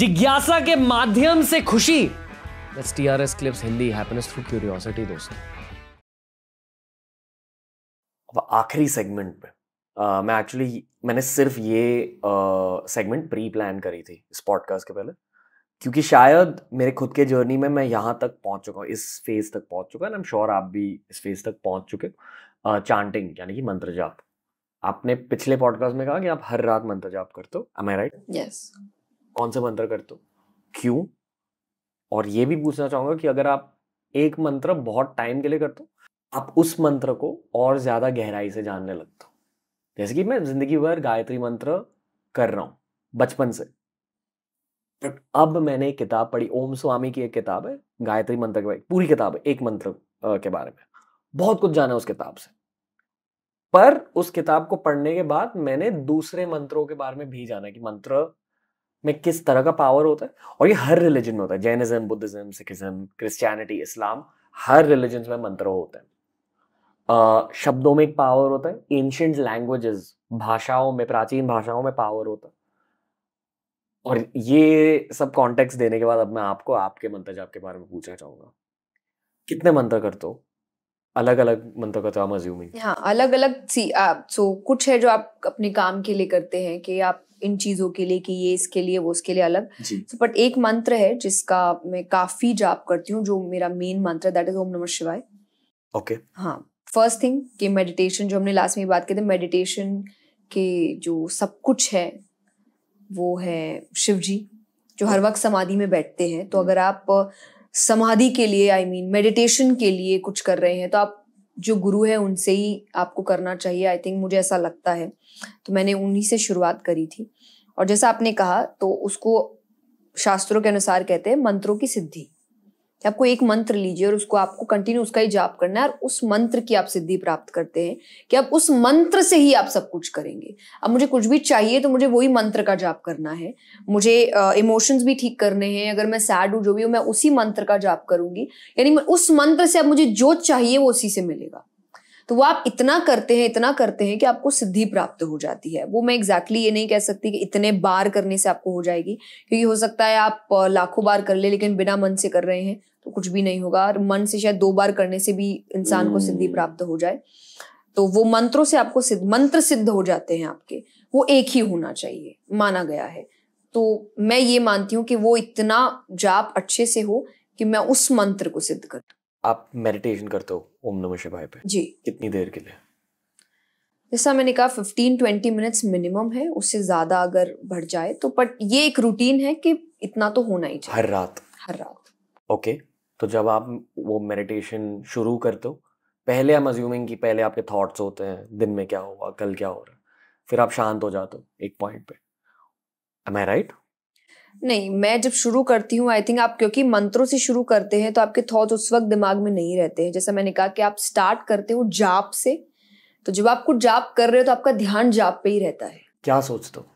जिज्ञासा के माध्यम से खुशी दस T R S clips Hindi happiness through curiosity दोस्तों अब आखिरी सेगमेंट में Uh, मैं एक्चुअली मैंने सिर्फ ये सेगमेंट प्री प्लान करी थी इस पॉडकास्ट के पहले क्योंकि शायद मेरे खुद के जर्नी में मैं यहाँ तक पहुँच चुका हूँ इस फेज तक पहुँच चुका एंड एम श्योर आप भी इस फेज तक पहुँच चुके हो चांटिंग यानी कि मंत्र जाप आपने पिछले पॉडकास्ट में कहा कि आप हर रात मंत्र जाप करते हो एम आई राइट यस कौन सा मंत्र करते हो क्यों और ये भी पूछना चाहूंगा कि अगर आप एक मंत्र बहुत टाइम के लिए करते हो आप उस मंत्र को और ज़्यादा गहराई से जानने लगते हो जैसे कि मैं जिंदगी भर गायत्री मंत्र कर रहा हूं बचपन से बट अब मैंने एक किताब पढ़ी ओम स्वामी की एक किताब है गायत्री मंत्र के बारे पूरी किताब है एक मंत्र के बारे में बहुत कुछ जाना उस किताब से पर उस किताब को पढ़ने के बाद मैंने दूसरे मंत्रों के बारे में भी जाना कि मंत्र में किस तरह का पावर होता है और ये हर रिलीजन में होता है जैनिज्म बुद्धिज्म सिखिज्म क्रिश्चियनिटी इस्लाम हर रिलीजन में मंत्र होते हैं शब्दों में एक पावर होता है एंशंट लैंग्वेजेस भाषाओं में प्राचीन भाषाओं में पावर होता है और ये सब कॉन्टेक्स्ट देने के बाद अब मैं आपको आपके मंत्र जाप के बारे में पूछना चाहूंगा कितने मंत्र करते हो अलग अलग मतलब का काम तो अज्यूमिंग हाँ अलग अलग सी आप सो कुछ है जो आप अपने काम के लिए करते हैं कि आप इन चीजों के लिए कि ये इसके लिए वो उसके लिए अलग सो बट एक मंत्र है जिसका मैं काफी जाप करती हूँ जो मेरा मेन मंत्र है दैट इज ओम नमः शिवाय ओके हाँ फर्स्ट थिंग कि मेडिटेशन जो हमने लास्ट में बात की थी मेडिटेशन के जो सब कुछ है वो है शिव जी जो हर वक्त समाधि में बैठते हैं तो hmm। अगर आप समाधि के लिए आई मीन मेडिटेशन के लिए कुछ कर रहे हैं तो आप जो गुरु है उनसे ही आपको करना चाहिए आई थिंक मुझे ऐसा लगता है तो मैंने उन्हीं से शुरुआत करी थी और जैसा आपने कहा तो उसको शास्त्रों के अनुसार कहते हैं मंत्रों की सिद्धि कि आपको एक मंत्र लीजिए और उसको आपको कंटिन्यू उसका ही जाप करना है और उस मंत्र की आप सिद्धि प्राप्त करते हैं कि आप उस मंत्र से ही आप सब कुछ करेंगे अब मुझे कुछ भी चाहिए तो मुझे वही मंत्र का जाप करना है मुझे इमोशंस भी ठीक करने हैं अगर मैं सैड हूँ जो भी हूँ मैं उसी मंत्र का जाप करूंगी यानी उस मंत्र से अब मुझे जो चाहिए वो उसी से मिलेगा तो वो आप इतना करते हैं इतना करते हैं कि आपको सिद्धि प्राप्त हो जाती है वो मैं एग्जैक्टली exactly ये नहीं कह सकती कि इतने बार करने से आपको हो जाएगी क्योंकि हो सकता है आप लाखों बार कर ले लेकिन बिना मन से कर रहे हैं तो कुछ भी नहीं होगा और मन से शायद दो बार करने से भी इंसान को सिद्धि hmm. प्राप्त हो जाए तो वो मंत्रों से आपको सिद्ध मंत्र सिद्ध हो जाते हैं आपके वो एक ही होना चाहिए माना गया है तो मैं ये मानती हूँ कि वो इतना जाप अच्छे से हो कि मैं उस मंत्र को सिद्ध कर आप मेडिटेशन करते हो ओम नमः शिवाय पे जी कितनी देर के लिए जैसा मैंने कहा फिफ्टीन ट्वेंटी मिनट्स मिनिमम है उससे ज्यादा अगर बढ़ जाए तो बट ये एक रूटीन है कि इतना तो होना ही चाहिए हर रात हर रात ओके okay. तो जब आप वो मेडिटेशन शुरू करते हो पहले हम अज्यूमिंग कि पहले आपके थॉट्स होते हैं दिन में क्या होगा कल क्या हो रहा है फिर आप शांत हो जाते हो एक पॉइंट पे एम आई राइट नहीं मैं जब शुरू करती हूँ आई थिंक आप क्योंकि मंत्रों से शुरू करते हैं तो आपके थॉट्स उस वक्त दिमाग में नहीं रहते हैं जैसा मैंने कहा कि आप स्टार्ट करते हो जाप से तो जब आप कुछ जाप कर रहे हो तो आपका ध्यान जाप पे ही रहता है क्या सोचते हो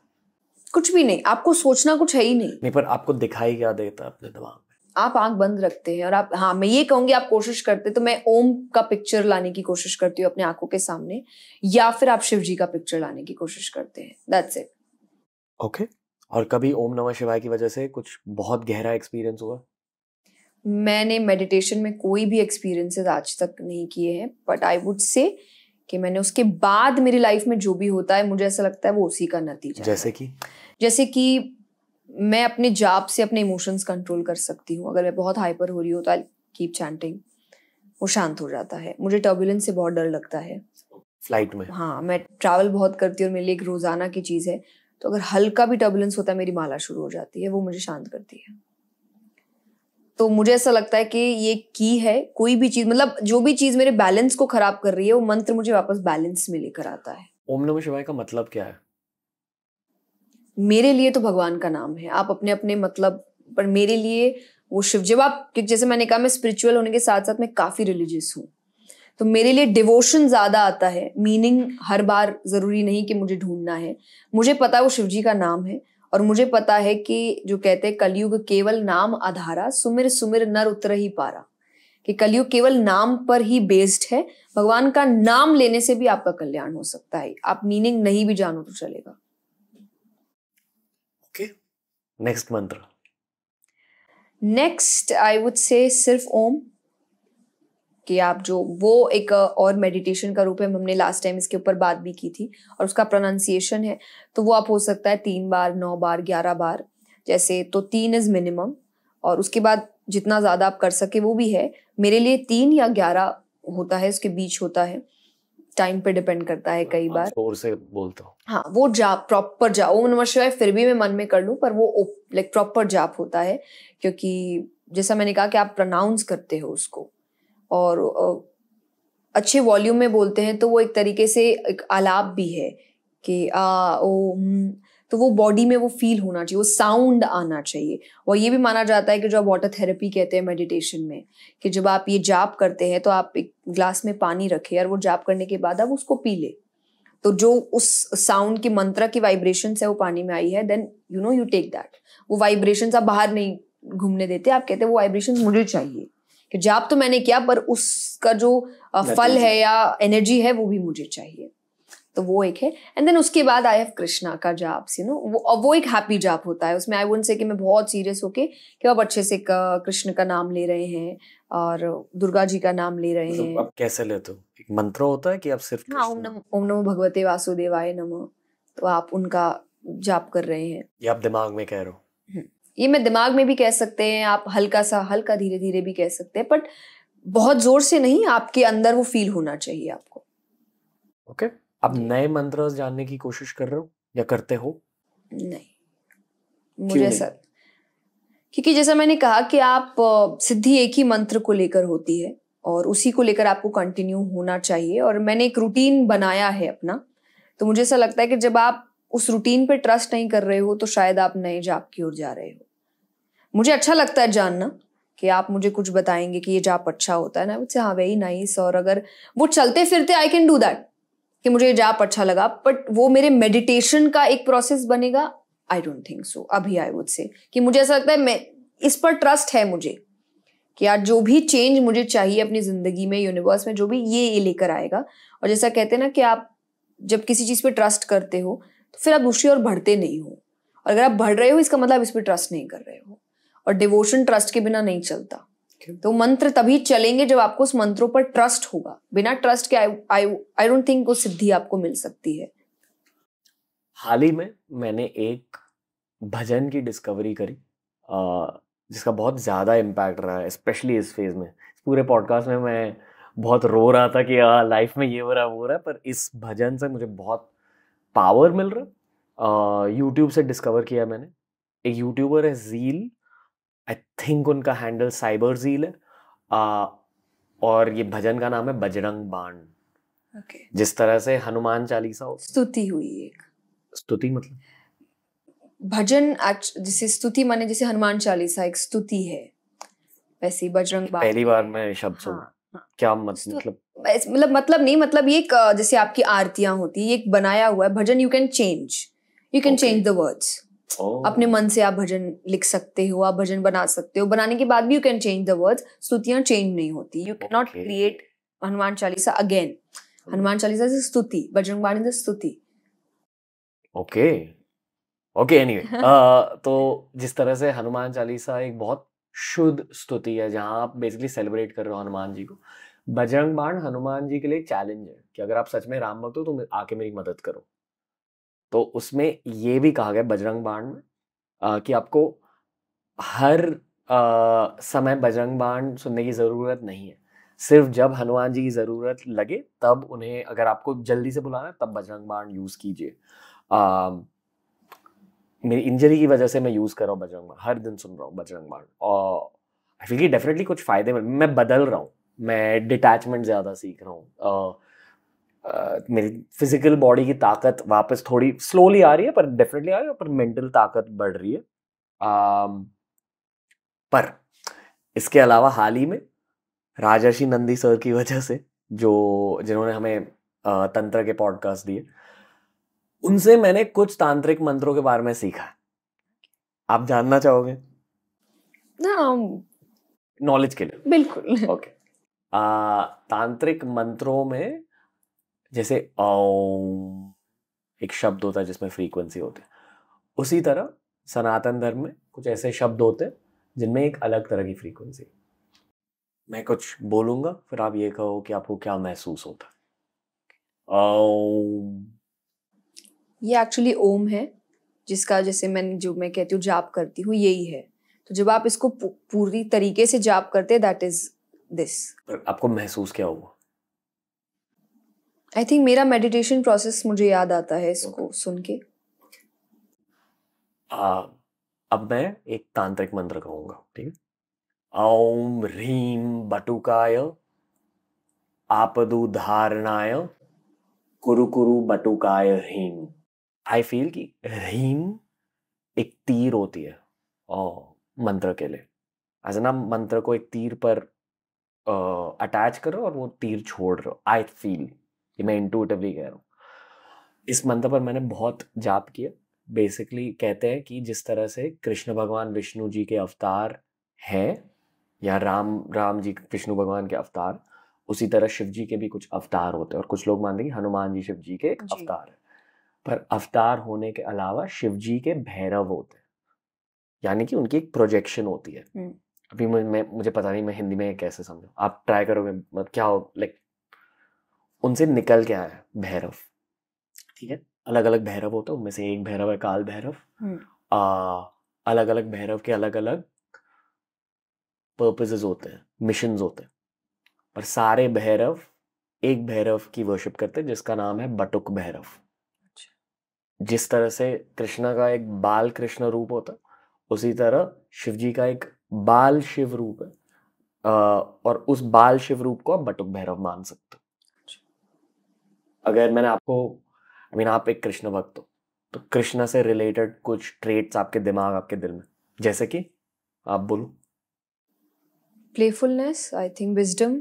कुछ भी नहीं आपको सोचना कुछ है ही नहीं नहीं पर आपको दिखाई क्या देता है अपने दिमाग आप आंख बंद रखते हैं और आप हाँ मैं ये कहूंगी आप कोशिश करते तो मैं ओम का पिक्चर लाने की कोशिश करती हूँ अपने आंखों के सामने या फिर आप शिव जी का पिक्चर लाने की कोशिश करते हैं दैट्स इट ओके और कभी ओम नमः शिवाय की वजह से कुछ बहुत गहरा एक्सपीरियंस हुआ मैंने मेडिटेशन में कोई भी एक्सपीरियंसेस आज तक नहीं किए हैं बट आई वुड से कि मैंने उसके बाद मेरी लाइफ में जो भी होता है मुझे ऐसा लगता है वो उसी का नतीजा जैसे कि जैसे कि मैं अपने जाप से अपने इमोशंस कंट्रोल कर सकती हूँ अगर मैं बहुत हाइपर हो रही हूँ तो आई कीप चैंटिंग वो शांत हो जाता है मुझे टर्बुलेंस से बहुत डर लगता है फ्लाइट में हाँ मैं ट्रैवल बहुत करती हूँ और मेरे लिए एक रोजाना की चीज़ है तो अगर हल्का भी टर्बुलेंस होता है मेरी माला शुरू हो जाती है वो मुझे शांत करती है तो मुझे ऐसा लगता है कि ये की है कोई भी चीज मतलब जो भी चीज मेरे बैलेंस को खराब कर रही है वो मंत्र मुझे वापस बैलेंस में लेकर आता है ओम नमः शिवाय का मतलब क्या है मेरे लिए तो भगवान का नाम है आप अपने अपने मतलब पर मेरे लिए वो शिव जब आप जैसे मैंने कहा मैं स्पिरिचुअल होने के साथ साथ मैं काफ़ी रिलीजियस हूँ तो मेरे लिए डिवोशन ज़्यादा आता है मीनिंग हर बार ज़रूरी नहीं कि मुझे ढूंढना है मुझे पता है वो शिव जी का नाम है और मुझे पता है कि जो कहते हैं कलयुग केवल नाम आधारा सुमिर सुमिर नर उतर ही पारा कि कलयुग केवल नाम पर ही बेस्ड है भगवान का नाम लेने से भी आपका कल्याण हो सकता है आप मीनिंग नहीं भी जानो तो चलेगा नेक्स्ट मंत्र नेक्स्ट आई वुड से सिर्फ ओम कि आप जो वो एक और मेडिटेशन का रूप है हमने लास्ट टाइम इसके ऊपर बात भी की थी और उसका प्रोनाउंसिएशन है तो वो आप हो सकता है तीन बार नौ बार ग्यारह बार जैसे तो तीन इज मिनिमम और उसके बाद जितना ज़्यादा आप कर सके वो भी है मेरे लिए तीन या ग्यारह होता है उसके बीच होता है टाइम पे डिपेंड करता है कई हाँ, बार जोर से बोलता हूँ हाँ वो जाप प्रॉपर जाप ओम नमः शिवाय फिर भी मैं मन में कर लूँ पर वो लाइक प्रॉपर जाप होता है क्योंकि जैसा मैंने कहा कि आप प्रनाउंस करते हो उसको और अच्छे वॉल्यूम में बोलते हैं तो वो एक तरीके से एक आलाप भी है कि आ ओम तो वो बॉडी में वो फील होना चाहिए वो साउंड आना चाहिए और ये भी माना जाता है कि जो आप वाटर थेरेपी कहते हैं मेडिटेशन में कि जब आप ये जाप करते हैं तो आप एक ग्लास में पानी रखें और वो जाप करने के बाद आप उसको पी लें तो जो उस साउंड की मंत्र की वाइब्रेशन है वो पानी में आई है then you know you take that वो वाइब्रेशन आप बाहर नहीं घूमने देते आप कहते हैं वो वाइब्रेशन मुझे चाहिए कि जाप तो मैंने किया पर उसका जो फल है या एनर्जी है वो भी मुझे चाहिए तो वो एक है एंड देन उसके बाद आई हैव कृष्णा का जाप यू नो वो वो एक हैप्पी जाप होता है उसमें आई वोट से कि मैं बहुत सीरियस होके कि आप अच्छे से कृष्ण का नाम ले रहे हैं और दुर्गा जी का नाम ले रहे मतलब हैं अब कैसे लेते हो एक मंत्र होता है कि आप सिर्फ हाँ ओम नम ओम नमो भगवते वासुदेवाय नम तो आप उनका जाप कर रहे हैं ये आप दिमाग में कह रहे हो हम्म। ये मैं दिमाग में भी कह सकते हैं आप हल्का सा हल्का धीरे धीरे भी कह सकते हैं बट बहुत जोर से नहीं आपके अंदर वो फील होना चाहिए आपको ओके okay. आप नए मंत्र जानने की कोशिश कर रहे हो या करते हो नहीं मुझे सर क्योंकि जैसा मैंने कहा कि आप सिद्धि एक ही मंत्र को लेकर होती है और उसी को लेकर आपको कंटिन्यू होना चाहिए और मैंने एक रूटीन बनाया है अपना तो मुझे ऐसा लगता है कि जब आप उस रूटीन पे ट्रस्ट नहीं कर रहे हो तो शायद आप नए जाप की ओर जा रहे हो मुझे अच्छा लगता है जानना कि आप मुझे कुछ बताएंगे कि ये जाप अच्छा होता है ना मुझसे हाँ वेरी नाइस और अगर वो चलते फिरते आई कैन डू दैट कि मुझे जाप अच्छा लगा बट वो मेरे मेडिटेशन का एक प्रोसेस बनेगा आई डोंट थिंक सो अभी आई वुड से कि मुझे ऐसा लगता है मैं इस पर ट्रस्ट है मुझे कि यार जो भी चेंज मुझे चाहिए अपनी ज़िंदगी में यूनिवर्स में जो भी ये ये लेकर आएगा और जैसा कहते हैं ना कि आप जब किसी चीज़ पे ट्रस्ट करते हो तो फिर आप दूसरी ओर बढ़ते नहीं हो और अगर आप बढ़ रहे हो इसका मतलब इस पर ट्रस्ट नहीं कर रहे हो और डिवोशन ट्रस्ट के बिना नहीं चलता तो मंत्र तभी चलेंगे जब आपको उस मंत्रों पर ट्रस्ट होगा बिना ट्रस्ट के आई आई डोंट थिंक वो सिद्धि आपको मिल सकती है हाल ही में मैंने एक भजन की डिस्कवरी करी जिसका बहुत ज़्यादा इम्पैक्ट रहा है स्पेशली इस फेज़ में पूरे पॉडकास्ट में मैं बहुत रो रहा था कि यार हाँ, लाइफ में ये हो रहा वो रहा पर इस भजन से मुझे बहुत पावर मिल रहा यूट्यूब से डिस्कवर किया मैंने एक यूट्यूबर है जील आई थिंक उनका हैंडल साइबर जील है आ, और ये भजन का नाम है बजरंग बाण okay. जिस तरह से हनुमान चालीसा हो स्तुति हुई एक स्तुति मतलब भजन जिसे स्तुति माने जैसे हनुमान चालीसा एक स्तुति है वैसे बजरंग बाण पहली बार मैं शब्द सुना हाँ, हाँ. क्या मतलब मतलब मतलब नहीं मतलब ये जैसे आपकी आरतियां होती है एक बनाया हुआ है भजन you can change you can change the words Oh. अपने मन से आप भजन लिख सकते हो आप भजन बना सकते हो बनाने के बाद भी you can change the words स्तुतियां चेंज नहीं होती you can not create Hanuman Chalisa again Hanuman Chalisa is stuti Bajrang बाण इज स्तुति ओके ओके एनीवे तो जिस तरह से हनुमान चालीसा एक बहुत शुद्ध स्तुति है जहां आप बेसिकली सेलिब्रेट कर रहे हो हनुमान जी को बजरंग बाण हनुमान जी के लिए चैलेंज है कि अगर आप सच में राम भक्त हो तो आके मेरी मदद करो तो उसमें ये भी कहा गया बजरंग बाण में आ, कि आपको हर आ, समय बजरंग बाण सुनने की ज़रूरत नहीं है सिर्फ जब हनुमान जी की ज़रूरत लगे तब उन्हें अगर आपको जल्दी से बुलाना है तब बजरंग बाण यूज़ कीजिए मेरी इंजरी की वजह से मैं यूज़ कर रहा हूँ बजरंग बाण हर दिन सुन रहा हूँ बजरंग बाण और आई फील डेफिनेटली कुछ फ़ायदे मैं बदल रहा हूँ मैं डिटैचमेंट ज़्यादा सीख रहा हूँ मेरी फिजिकल बॉडी की ताकत वापस थोड़ी स्लोली आ रही है पर डेफिनेटली आ रही है पर मेंटल ताकत बढ़ रही है uh, पर इसके अलावा हाल ही में राजाशी नंदी सर की वजह से जो जिन्होंने हमें तंत्र के पॉडकास्ट दिए उनसे मैंने कुछ तांत्रिक मंत्रों के बारे में सीखा आप जानना चाहोगे नॉलेज के लिए बिल्कुल ओके okay. तांत्रिक मंत्रों में जैसे ओम एक शब्द होता है जिसमें फ्रीक्वेंसी होती है उसी तरह सनातन धर्म में कुछ ऐसे शब्द होते हैं जिनमें एक अलग तरह की फ्रीक्वेंसी मैं कुछ बोलूंगा फिर आप ये कहो कि आपको क्या महसूस होता ओम ये एक्चुअली ओम है जिसका जैसे मैं जो मैं कहती हूँ जाप करती हूँ यही है तो जब आप इसको पूरी तरीके से जाप करते दैट इज दिस आपको महसूस क्या हुआ आई थिंक मेरा मेडिटेशन प्रोसेस मुझे याद आता है इसको okay. सुन के आ, अब मैं एक तांत्रिक मंत्र कहूंगा ठीक है ओम ह्रीम बटुकाय आपदु धारणाय कुरु कुरु बटुकाय हीम आई फील कि हीम एक तीर होती है ओ, मंत्र के लिए ऐसे ना मंत्र को एक तीर पर अटैच करो और वो तीर छोड़ रहे हो आई फील ये मैं इंटूटिवली कह रहा हूँ इस मंत्र पर मैंने बहुत जाप किया बेसिकली कहते हैं कि जिस तरह से कृष्ण भगवान विष्णु जी के अवतार हैं या राम राम जी विष्णु भगवान के अवतार उसी तरह शिव जी के भी कुछ अवतार होते हैं और कुछ लोग मानते हैं कि हनुमान जी शिव जी के एक अवतार है पर अवतार होने के अलावा शिव जी के भैरव होते हैं यानी कि उनकी एक प्रोजेक्शन होती है हम्म। अभी मैं मुझे पता नहीं मैं हिंदी में कैसे समझू आप ट्राई करोगे मतलब क्या हो लाइक उनसे निकल के आया भैरव ठीक है अलग अलग भैरव होता है उनमें से एक भैरव है काल भैरव हम्म। अलग अलग भैरव के अलग अलग पर्पजेज होते हैं मिशन होते हैं पर सारे भैरव एक भैरव की वर्शिप करते हैं जिसका नाम है बटुक भैरव अच्छा। जिस तरह से कृष्णा का एक बाल कृष्ण रूप होता उसी तरह शिव जी का एक बाल शिव रूप है आ, और उस बाल शिव रूप को आप बटुक भैरव मान सकते हो अगर मैंने आपको आई मीन आप एक कृष्ण भक्त हो तो कृष्ण से रिलेटेड कुछ ट्रेट्स आपके दिमाग आपके दिल में जैसे कि आप बोलो प्लेफुलनेस आई थिंक विजडम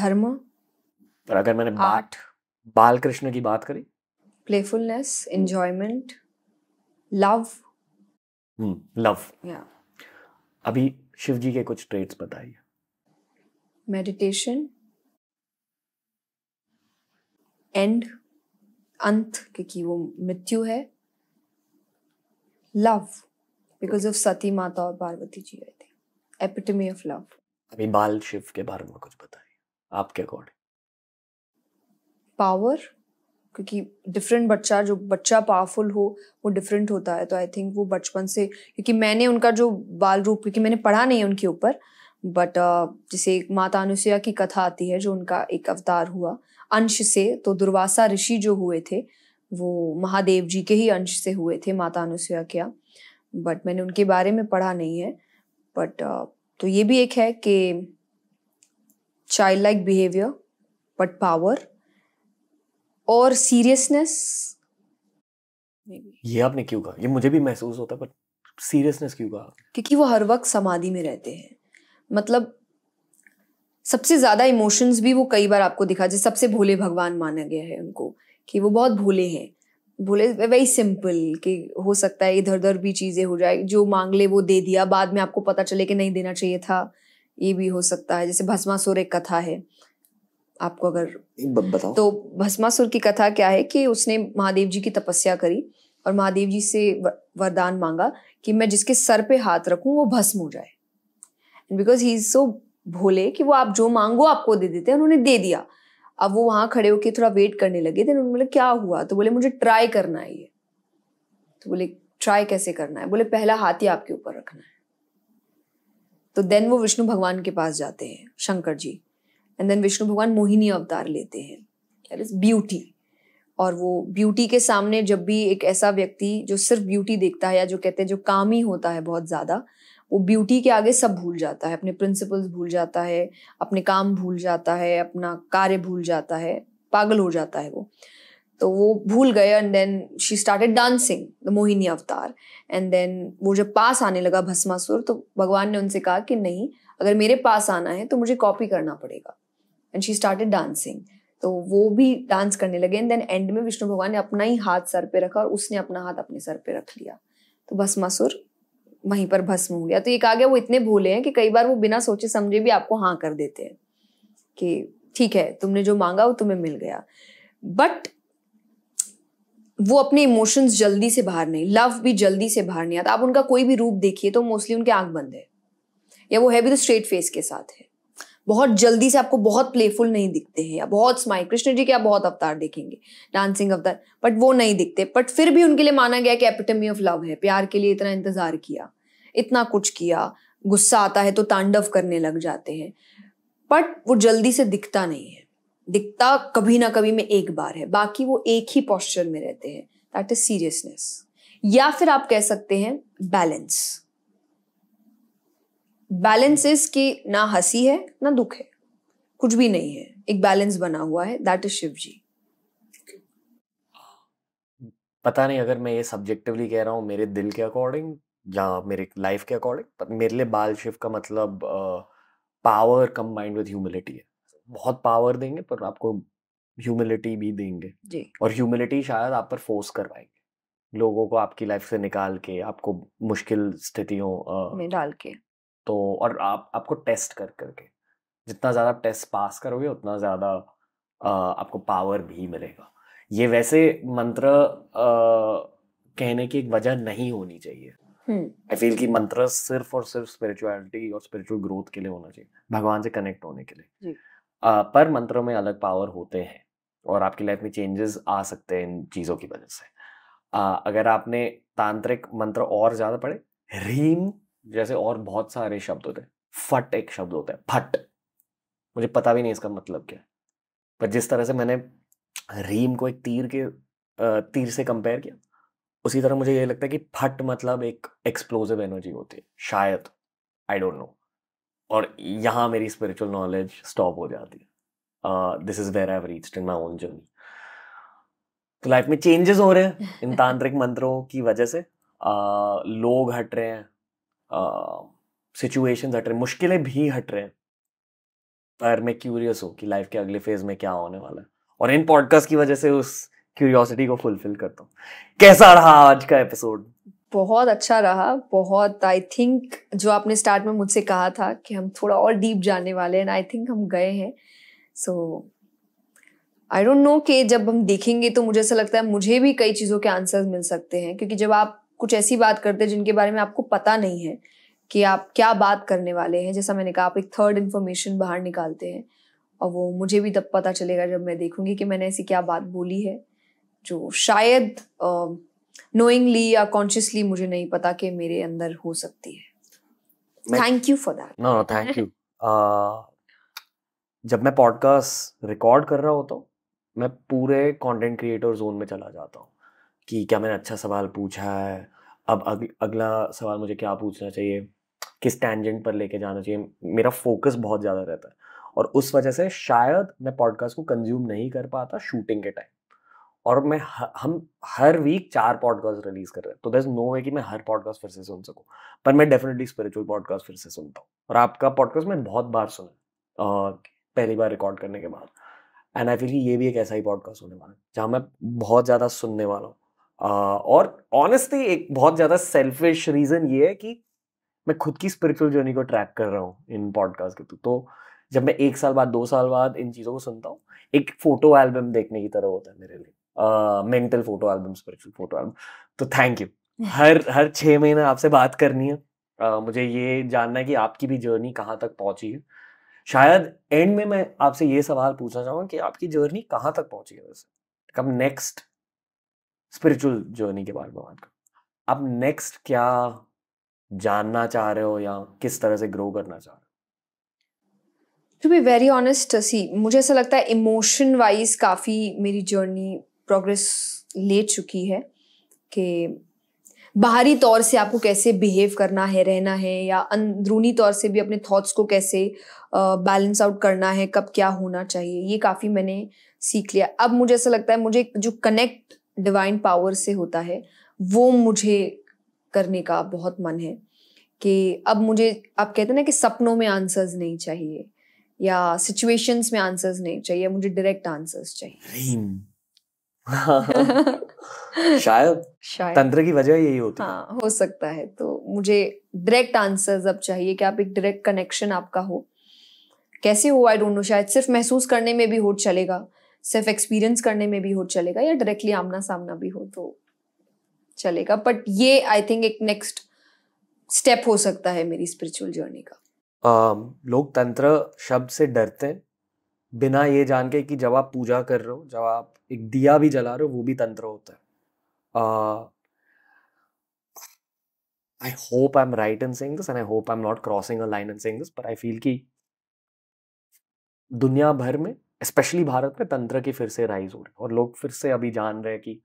धर्म और अगर मैंने बाट बाल कृष्ण की बात करी प्लेफुलनेस एंजॉयमेंट लव लव अभी शिव जी के कुछ ट्रेट्स बताइए मेडिटेशन एंड अंत क्योंकि वो मृत्यु है लव बिकॉज ऑफ सती माता और पार्वती जी आई थे एपिटमी ऑफ लव अभी बाल शिव के बारे में कुछ बताइए आपके अकॉर्डिंग पावर क्योंकि डिफरेंट बच्चा जो बच्चा पावरफुल हो वो डिफरेंट होता है तो आई थिंक वो बचपन से क्योंकि मैंने उनका जो बाल रूप क्योंकि मैंने पढ़ा नहीं उनके ऊपर बट uh, जैसे एक माता अनुसुईया की कथा आती है जो उनका एक अवतार हुआ अंश से तो दुर्वासा ऋषि जो हुए थे वो महादेव जी के ही अंश से हुए थे माता अनुसुया क्या बट मैंने उनके बारे में पढ़ा नहीं है बट uh, तो ये भी एक है कि child like behaviour but power और सीरियसनेस ये आपने क्यों कहा ये मुझे भी महसूस होता है बट सीरियसनेस क्यों कहा क्योंकि वो हर वक्त समाधि में रहते हैं मतलब सबसे ज्यादा इमोशंस भी वो कई बार आपको दिखा जैसे सबसे भोले भगवान माना गया है उनको कि वो बहुत भोले हैं भोले वेरी सिंपल कि हो सकता है इधर उधर भी चीजें हो जाए जो मांग ले वो दे दिया बाद में आपको पता चले कि नहीं देना चाहिए था ये भी हो सकता है जैसे भस्मासुर एक कथा है आपको अगर बताओ तो भस्मासुर की कथा क्या है कि उसने महादेव जी की तपस्या करी और महादेव जी से वरदान मांगा कि मैं जिसके सर पे हाथ रखूं वो भस्म हो जाए बिकॉज ही इज सो भोले कि वो आप जो मांगो आपको दे देते हैं उन्होंने दे दिया अब वो वहां खड़े होके थोड़ा वेट करने लगे थे उन्होंने बोले क्या हुआ तो बोले मुझे ट्राई करना है ये तो बोले ट्राई कैसे करना है बोले पहला हाथी आपके ऊपर रखना है तो देन वो विष्णु भगवान के पास जाते हैं शंकर जी एंड देन विष्णु भगवान मोहिनी अवतार लेते हैं दैट इज ब्यूटी और वो ब्यूटी के सामने जब भी एक ऐसा व्यक्ति जो सिर्फ ब्यूटी देखता है या जो कहते हैं जो काम ही होता है बहुत ज्यादा वो ब्यूटी के आगे सब भूल जाता है अपने प्रिंसिपल्स भूल जाता है अपने काम भूल जाता है अपना कार्य भूल जाता है पागल हो जाता है वो तो वो भूल गए and then she started dancing the Mohini avatar and then वो जब पास आने लगा भस्मासुर तो भगवान ने उनसे कहा कि नहीं अगर मेरे पास आना है तो मुझे कॉपी करना पड़ेगा एंड शी स्टार्टेड डांसिंग तो वो भी डांस करने लगे एंड देन एंड में विष्णु भगवान ने अपना ही हाथ सर पे रखा और उसने अपना हाथ अपने सर पे रख लिया तो भस्मासुर वहीं पर भस्म हो गया तो ये कहा गया वो इतने भोले हैं कि कई बार वो बिना सोचे समझे भी आपको हाँ कर देते हैं कि ठीक है तुमने जो मांगा वो तुम्हें मिल गया बट वो अपने इमोशंस जल्दी से बाहर नहीं लव भी जल्दी से बाहर नहीं आता आप उनका कोई भी रूप देखिए तो मोस्टली उनके आंख बंद है या वो है भी तो स्ट्रेट फेस के साथ है बहुत जल्दी से आपको बहुत प्लेफुल नहीं दिखते हैं या बहुत स्माइल कृष्ण जी के आप बहुत अवतार देखेंगे डांसिंग अवतार बट वो नहीं दिखते बट फिर भी उनके लिए माना गया कि एपिटमी ऑफ लव है प्यार के लिए इतना इंतजार किया इतना कुछ किया गुस्सा आता है तो तांडव करने लग जाते हैं बट वो जल्दी से दिखता नहीं है दिखता कभी ना कभी में एक बार है बाकी वो एक ही पॉस्चर में रहते हैं दैट इज सीरियसनेस या फिर आप कह सकते हैं बैलेंस बैलेंस इज कि ना हंसी है ना दुख है कुछ भी नहीं है एक बैलेंस बना हुआ है दैट इज शिव जी पता नहीं अगर मैं ये सब्जेक्टिवली कह रहा हूँ मेरे दिल के अकॉर्डिंग या मेरे लाइफ के अकॉर्डिंग पर मेरे लिए बाल शिव का मतलब पावर कम्बाइंड विद ह्यूमिलिटी है बहुत पावर देंगे पर आपको ह्यूमिलिटी भी देंगे जी और ह्यूमिलिटी शायद आप पर फोर्स करवाएंगे लोगों को आपकी लाइफ से निकाल के आपको मुश्किल स्थितियों में डाल के तो और आप आपको टेस्ट कर करके जितना ज़्यादा टेस्ट पास करोगे उतना ज़्यादा आपको पावर भी मिलेगा ये वैसे मंत्र आ, कहने की एक वजह नहीं होनी चाहिए आई हम्म। फील कि मंत्र सिर्फ और सिर्फ स्पिरिचुअलिटी और स्पिरिचुअल ग्रोथ के लिए होना चाहिए भगवान से कनेक्ट होने के लिए uh, पर मंत्रों में अलग पावर होते हैं और आपकी लाइफ में चेंजेस आ सकते हैं इन चीज़ों की वजह से uh, अगर आपने तांत्रिक मंत्र और ज़्यादा पढ़े रीम जैसे और बहुत सारे शब्द होते हैं फट एक शब्द होता है फट मुझे पता भी नहीं इसका मतलब क्या है पर जिस तरह से मैंने रीम को एक तीर के तीर से कंपेयर किया उसी तरह मुझे ये लगता है कि फट मतलब एक एक्सप्लोजिव एनर्जी होती है शायद आई डोंट नो और यहाँ मेरी स्पिरिचुअल नॉलेज स्टॉप हो जाती है this is where I in my own journey तो लाइफ में चेंजेस हो रहे हैं इन तांत्रिक मंत्रों की वजह से uh, लोग हट रहे हैं सिचुएशंस uh, हट रहे हैं मुश्किलें भी हट रहे हैं पर मैं क्यूरियस हूँ कि लाइफ के अगले फेज में क्या होने वाला है और इन पॉडकास्ट की वजह से उस क्यूरियोसिटी को फुलफिल करता हूँ कैसा रहा आज का एपिसोड बहुत अच्छा रहा बहुत आई थिंक जो आपने स्टार्ट में मुझसे कहा था कि हम थोड़ा और डीप जाने वाले हैं आई थिंक हम गए हैं सो आई डोंट नो कि जब हम देखेंगे तो मुझे ऐसा लगता है मुझे भी कई चीज़ों के आंसर्स मिल सकते हैं क्योंकि जब आप कुछ ऐसी बात करते हैं जिनके बारे में आपको पता नहीं है कि आप क्या बात करने वाले हैं जैसा मैंने कहा आप एक थर्ड इन्फॉर्मेशन बाहर निकालते हैं और वो मुझे भी तब पता चलेगा जब मैं देखूंगी कि मैंने ऐसी क्या बात बोली है जो शायद नोइंगली या कॉन्शियसली मुझे नहीं पता कि मेरे अंदर हो सकती है thank you for that no thank you जब मैं पॉडकास्ट रिकॉर्ड कर रहा होता हूँ मैं पूरे कंटेंट क्रिएटर जोन में चला जाता हूँ कि क्या मैंने अच्छा सवाल पूछा है अब अग, अगला सवाल मुझे क्या पूछना चाहिए किस टैंजेंट पर लेके जाना चाहिए मेरा फोकस बहुत ज़्यादा रहता है और उस वजह से शायद मैं पॉडकास्ट को कंज्यूम नहीं कर पाता शूटिंग के टाइम और मैं हम हर वीक चार पॉडकास्ट रिलीज कर रहे हैं तो दस नो है कि मैं हर पॉडकास्ट फिर से सुन सकूँ पर मैं डेफिनेटली स्पिरिचुअल पॉडकास्ट फिर से सुनता हूँ और आपका पॉडकास्ट मैंने बहुत बार सुना पहली बार रिकॉर्ड करने के बाद एंड आई फील ये भी एक ऐसा ही पॉडकास्ट होने वाला है जहाँ मैं बहुत ज़्यादा सुनने वाला हूँ और ऑनेस्टली एक बहुत ज़्यादा सेल्फिश रीज़न ये है कि मैं खुद की स्पिरिचुअल जर्नी को ट्रैक कर रहा हूँ इन पॉडकास्ट के थ्रू तो जब मैं एक साल बाद दो साल बाद इन चीज़ों को सुनता हूँ एक फोटो एल्बम देखने की तरह होता है मेरे लिए mental photo album spiritual photo album तो थैंक यू हर हर छः महीने आपसे बात करनी है uh, मुझे ये जानना है कि आपकी भी जर्नी कहाँ तक पहुँची है शायद एंड में मैं आपसे ये सवाल पूछना चाहूँगा कि आपकी जर्नी कहाँ तक पहुँची है वैसे कब नेक्स्ट स्पिरिचुअल जर्नी के बारे में बात करो अब नेक्स्ट क्या जानना चाह रहे हो या किस तरह से ग्रो करना चाह रहे हो to be very honest see मुझे ऐसा लगता है इमोशन वाइज काफ़ी मेरी जर्नी प्रोग्रेस ले चुकी है कि बाहरी तौर से आपको कैसे बिहेव करना है रहना है या अंदरूनी तौर से भी अपने थॉट्स को कैसे बैलेंस आउट करना है कब क्या होना चाहिए ये काफ़ी मैंने सीख लिया अब मुझे ऐसा लगता है मुझे जो कनेक्ट डिवाइन पावर से होता है वो मुझे करने का बहुत मन है कि अब मुझे आप कहते हैं ना कि सपनों में आंसर्स नहीं चाहिए या सिचुएशंस में आंसर्स नहीं चाहिए मुझे डायरेक्ट आंसर्स चाहिए शायद शायद तंत्र की वजह यही होती है हाँ, हो सकता है तो मुझे डायरेक्ट आंसर्स अब चाहिए कि आप एक डायरेक्ट कनेक्शन आपका हो कैसे हो आई डोंट नो शायद सिर्फ महसूस करने में भी हो चलेगा सिर्फ एक्सपीरियंस करने में भी हो चलेगा या डायरेक्टली आमना सामना भी हो तो चलेगा बट ये आई थिंक एक नेक्स्ट स्टेप हो सकता है मेरी स्पिरिचुअल जर्नी का आ, लोग तंत्र शब्द से डरते हैं बिना ये जान के कि जब आप पूजा कर रहे हो जब आप एक दिया भी जला रहे हो वो भी तंत्र होता है I hope I am right in saying this and I hope I am not crossing a line in saying this पर आई फील कि दुनिया भर में स्पेशली भारत में तंत्र की फिर से राइज हो रही है और लोग फिर से अभी जान रहे हैं कि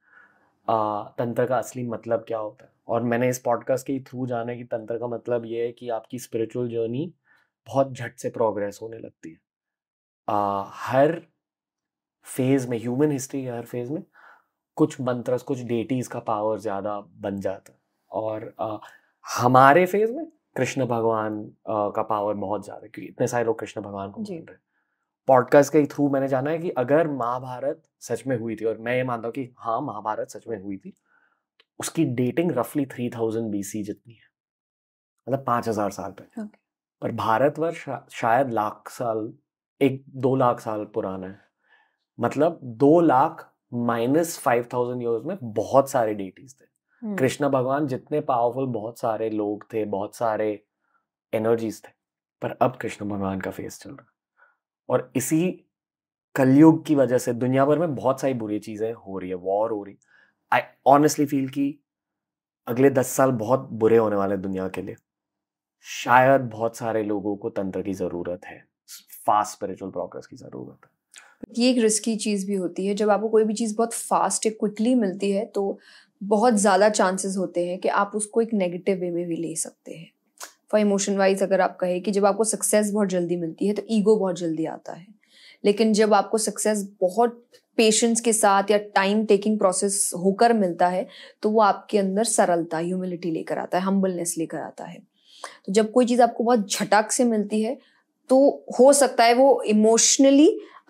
आ, तंत्र का असली मतलब क्या होता है और मैंने इस पॉडकास्ट के थ्रू जाना कि तंत्र का मतलब ये है कि आपकी स्पिरिचुअल जर्नी बहुत झट से प्रोग्रेस होने लगती है आ, हर फेज में ह्यूमन हिस्ट्री हर फेज में कुछ मंत्र कुछ डेटीज का पावर ज़्यादा बन जाता है और आ, हमारे फेज में कृष्ण भगवान आ, का पावर बहुत ज़्यादा क्योंकि इतने सारे लोग कृष्ण भगवान को मान रहे हैं पॉडकास्ट के थ्रू मैंने जाना है कि अगर महाभारत सच में हुई थी और मैं ये मानता हूँ कि हाँ महाभारत सच में हुई थी उसकी डेटिंग रफली थ्री थाउजेंड बी सी जितनी है मतलब पाँच हज़ार साल पहले okay. पर भारतवर्ष शा, शायद लाख साल एक दो लाख साल पुराना है मतलब दो lakh minus five thousand years में बहुत सारे डेटीज थे कृष्ण भगवान जितने पावरफुल बहुत सारे लोग थे बहुत सारे एनर्जीज थे पर अब कृष्ण भगवान का फेस चल रहा और इसी कलयुग की वजह से दुनिया भर में बहुत सारी बुरी चीज़ें हो रही है वॉर हो रही आई ऑनेस्टली फील कि अगले दस साल बहुत बुरे होने वाले दुनिया के लिए शायद बहुत सारे लोगों को तंत्र की ज़रूरत है फास्ट स्पिरिचुअल प्रोग्रेस की ज़रूरत है ये एक रिस्की चीज़ भी होती है जब आपको कोई भी चीज़ बहुत फास्ट या क्विकली मिलती है तो बहुत ज़्यादा चांसेस होते हैं कि आप उसको एक नेगेटिव वे में भी ले सकते हैं फॉर इमोशन वाइज अगर आप कहें कि जब आपको सक्सेस बहुत जल्दी मिलती है तो ईगो बहुत जल्दी आता है लेकिन जब आपको सक्सेस बहुत पेशेंस के साथ या टाइम टेकिंग प्रोसेस होकर मिलता है तो वो आपके अंदर सरलता ह्यूमिलिटी लेकर आता है हम्बलनेस लेकर आता है तो जब कोई चीज़ आपको बहुत झटक से मिलती है तो हो सकता है वो इमोशनली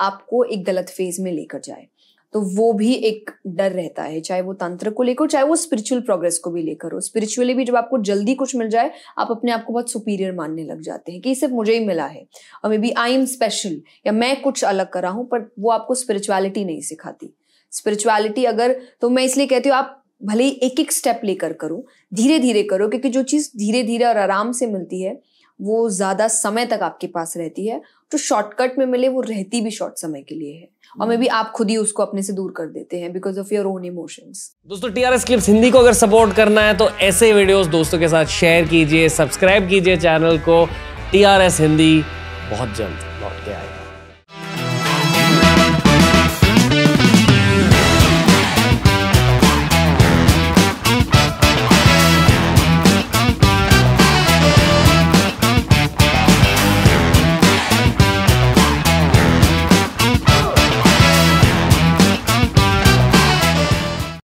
आपको एक गलत फेज में लेकर जाए तो वो भी एक डर रहता है चाहे वो तंत्र को लेकर चाहे वो स्पिरिचुअल प्रोग्रेस को भी लेकर हो स्पिरिचुअली भी जब आपको जल्दी कुछ मिल जाए आप अपने आप को बहुत सुपीरियर मानने लग जाते हैं कि सिर्फ मुझे ही मिला है और maybe I am special या मैं कुछ अलग कर रहा हूँ पर वो आपको स्पिरिचुअलिटी नहीं सिखाती स्पिरिचुअलिटी अगर तो मैं इसलिए कहती हूँ आप भले ही एक एक स्टेप लेकर करो धीरे धीरे करो क्योंकि जो चीज़ धीरे धीरे और आराम से मिलती है वो ज़्यादा समय तक आपके पास रहती है जो शॉर्टकट में मिले वो रहती भी शॉर्ट समय के लिए है और मे हम्म। भी आप खुद ही उसको अपने से दूर कर देते हैं because of your own emotions दोस्तों टीआरएस क्लिप्स हिंदी को अगर सपोर्ट करना है तो ऐसे वीडियोस दोस्तों के साथ शेयर कीजिए सब्सक्राइब कीजिए चैनल को टीआरएस हिंदी बहुत जल्द